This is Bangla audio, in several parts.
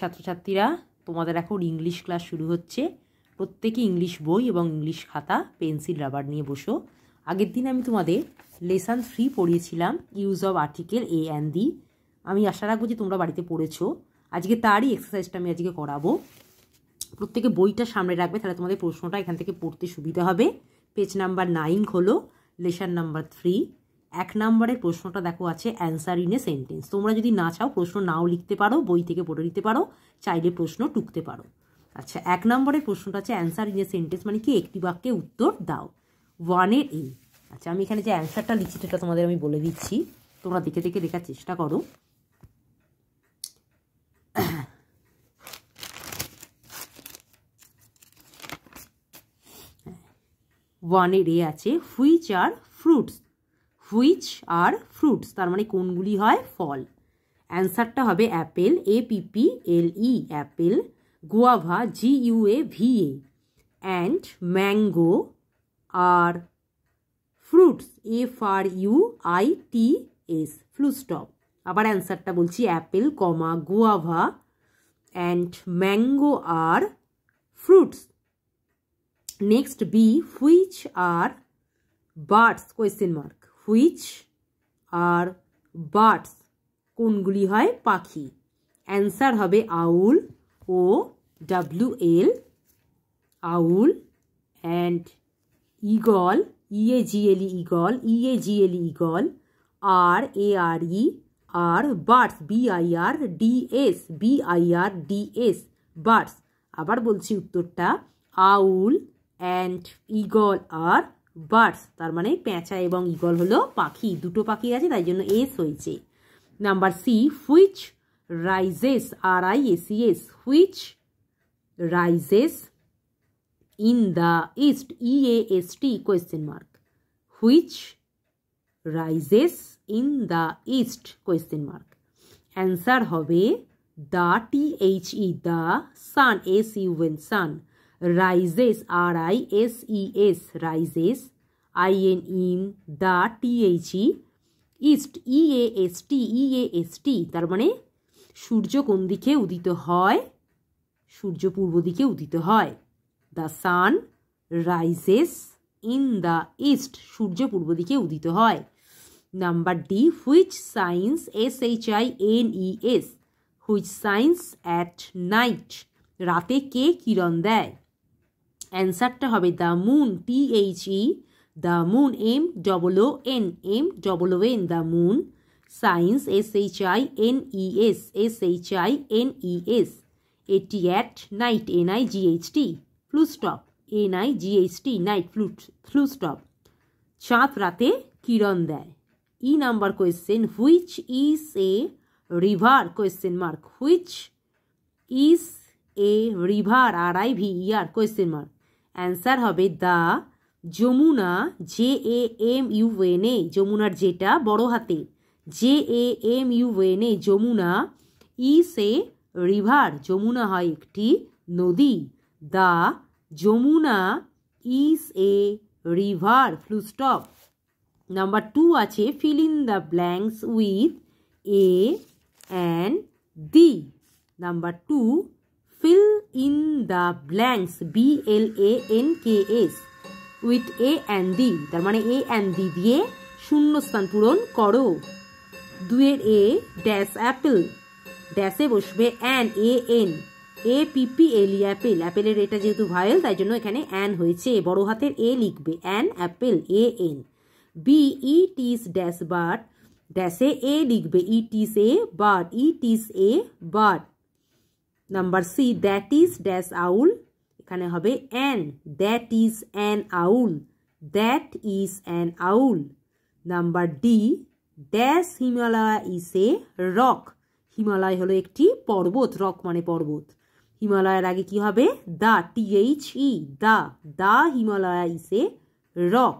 ছাত্রছাত্রীরা তোমাদের এখন ইংলিশ ক্লাস শুরু হচ্ছে প্রত্যেকে ইংলিশ বই এবং ইংলিশ খাতা পেন্সিল রাবার নিয়ে বসো আগের দিন আমি তোমাদের লেসান থ্রি পড়িয়েছিলাম use of article a and the আমি আশা রাখবো যে তোমরা বাড়িতে পড়েছো আজকে তারই এক্সারসাইজটা আমি আজকে করাবো প্রত্যেকে বইটা সামনে রাখবে তাহলে তোমাদের প্রশ্নটা এখান থেকে পড়তে সুবিধা হবে পেজ নাম্বার নাইন হলো লেসান নাম্বার থ্রি এক নম্বরের প্রশ্নটা দেখো আছে অ্যান্সার ইন এ সেন্টেন্স তোমরা যদি না চাও প্রশ্ন নাও লিখতে পারো বই থেকে পড়ে নিতে পারো চাইলে প্রশ্ন টুকতে পারো আচ্ছা এক নম্বরের প্রশ্নটা আছে অ্যান্সার ইন এ সেন্টেন্স মানে কি একটি বাক্যে উত্তর দাও ওয়ানের এ আচ্ছা আমি এখানে যে অ্যান্সারটা লিখছি সেটা তোমাদের আমি বলে দিচ্ছি তোমরা দেখে দেখে দেখার চেষ্টা করো ওয়ানের হ্যাঁ। এ আছে which are fruits which are fruits তার মানে কোনগুলি হয় ফল অ্যান্সারটা হবে apple A P P L E apple guava G U A V A and mango are fruits F R U I T S full stop আবার অ্যান্সারটা বলছি apple comma guava and mango are fruits next B which are birds question mark which are birds কোনগুলি হয় পাখি অ্যান্সার হবে owl O W L owl and eagle E A G L E eagle E A G L E eagle are A R E are birds B I R D S B I R D S birds আবার বলছি উত্তরটা owl and eagle are birds তার মানে পেঁচা এবং ইগল হলো পাখি দুটো পাখি আছে তাই জন্য এস হয়েছে number C which rises R I S S which rises in the east E S T question mark which rises in the east question mark answer হবে the T H E the sun S U N sun rises R I S E S rises I N in the T H E east E A S T E A S T তার মানে সূর্য কোন দিকে উদিত হয় সূর্য পূর্ব দিকে উদিত হয় the sun rises in the east সূর্য পূর্ব দিকে উদিত হয় number D which shines S H I N E S which shines at night রাতে কে কিরণ দেয় অ্যান্সারটা হবে the moon T E the moon M double O N M double O N the moon shines S H I N E S S H I N E S A T at night N I G H T full stop N I G H T night full full stop চাঁদ রাতে কিরণ দেয় E number question which is a river question mark which is a river R I V R question mark answer হবে the Jamuna J A M U N A যমুনার যেটা বড় হাতে J A M U N A Jamuna is a river Jamuna হয় একটি নদী the Jamuna is a river ফ্লুস্টপ number two আছে fill in the blanks with a and the number two fill in the blanks B L A N K S with a and the তার মানে এ অ্যান্ড দি দিয়ে শূন্যস্থান পূরণ করো দুয়ের এ ড্যাশ অ্যাপেল ড্যাশে বসবে an A N A P P L E apple অ্যাপেলের এটা যেহেতু ভায়েল তাই জন্য এখানে অ্যান হয়েছে বড় হাতের এ লিখবে an apple A N B it's dash bat ড্যাশে এ লিখবে it's a bat it's a bat number C that is dash owl এখানে হবে an that is an owl that is an owl number D dash Himalaya is a rock Himalaya হলো একটি পর্বত রক মানে পর্বত হিমালয়ের আগে কি হবে the T H E e, the the Himalaya is a rock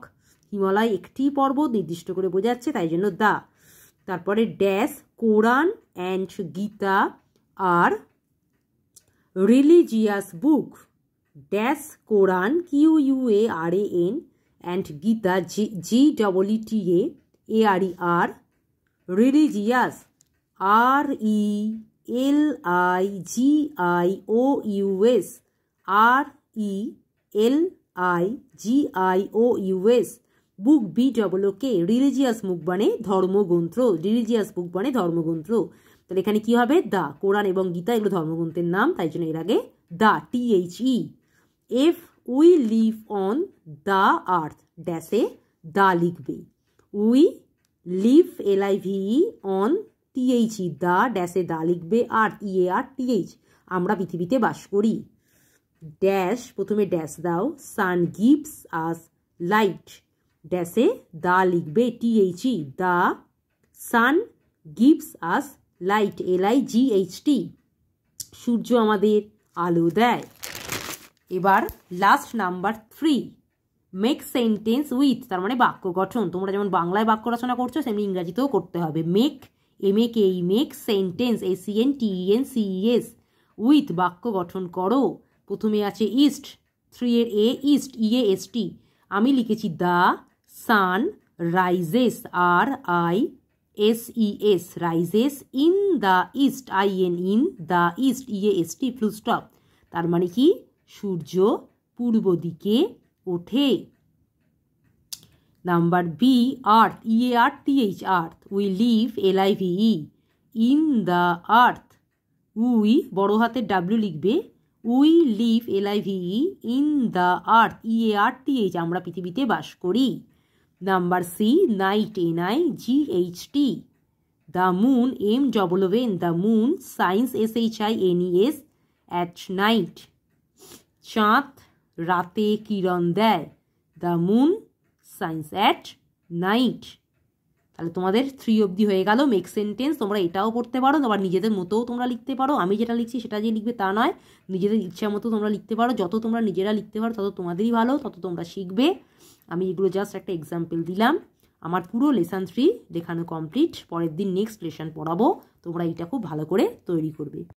Himalaya একটি পর্বত নির্দিষ্ট করে বোঝাচ্ছে তাই জন্য দা তারপরে dash Quran and Gita are religious book dash Quran Q U A R A N and Gita G G W T A A R E R religious R E L I G I O U S R E L I G I O U S book B double K religious book মানে ধর্মগ্রন্থ রিলিজিয়াস বুক মানে ধর্মগ্রন্থ তাহলে এখানে কি হবে দা কোরআন এবং গীতা এগুলো ধর্মগ্রন্থের নাম তাই জন্য এর আগে the T H E F we live on the earth ড্যাশে দা লিখবে we live L I V on T H E the ড্যাশে দা লিখবে আর ই এ আর টিএইচ আমরা পৃথিবীতে বাস করি ড্যাশ প্রথমে ড্যাশ দাও সান গিভস আস লাইট ড্যাশে দা লিখবে T H E the sun gives us light L I G H T সূর্য আমাদের আলো দেয় এবার last number three make sentence with তার মানে বাক্য গঠন তোমরা যেমন বাংলায় বাক্য রচনা করছো সেমনি ইংরাজিতেও করতে হবে make M A K E make sentence A C N T N C S with বাক্য গঠন করো প্রথমে আছে ইস্ট থ্রি এর এ ইস্ট ই এস টি আমি লিখেছি the sun rises R I S E S rises in the east I N in the east E S T full stop তার মানে কি সূর্য পূর্ব দিকে ওঠে number B earth E R T H earth we live L I V E in the earth we বড় হাতের ডাব্লিউ লিখবে we live L I V E in the earth E R T H আমরা পৃথিবীতে বাস করি Number C, night, N-I-G-H-T. The moon, M-double-O-N, the moon, signs, S-H-I-N-E-S, at night. Chant, rate, kiran, there. The moon, signs at night. তাহলে তোমাদের থ্রি অবধি হয়ে গেল মেক সেন্টেন্স তোমরা এটাও পড়তে পারো আবার নিজেদের মতোও তোমরা লিখতে পারো আমি যেটা লিখছি সেটা যে লিখবে তা নয় নিজেদের ইচ্ছা মতো তোমরা লিখতে পারো যত তোমরা নিজেরা লিখতে পারো তত তোমাদেরই ভালো তত তোমরা শিখবে আমি এগুলো জাস্ট একটা এক্সাম্পল দিলাম আমার পুরো লেসান থ্রি দেখানো কমপ্লিট পরের দিন নেক্সট লেসান পড়াবো তোমরা এটা খুব ভালো করে তৈরি করবে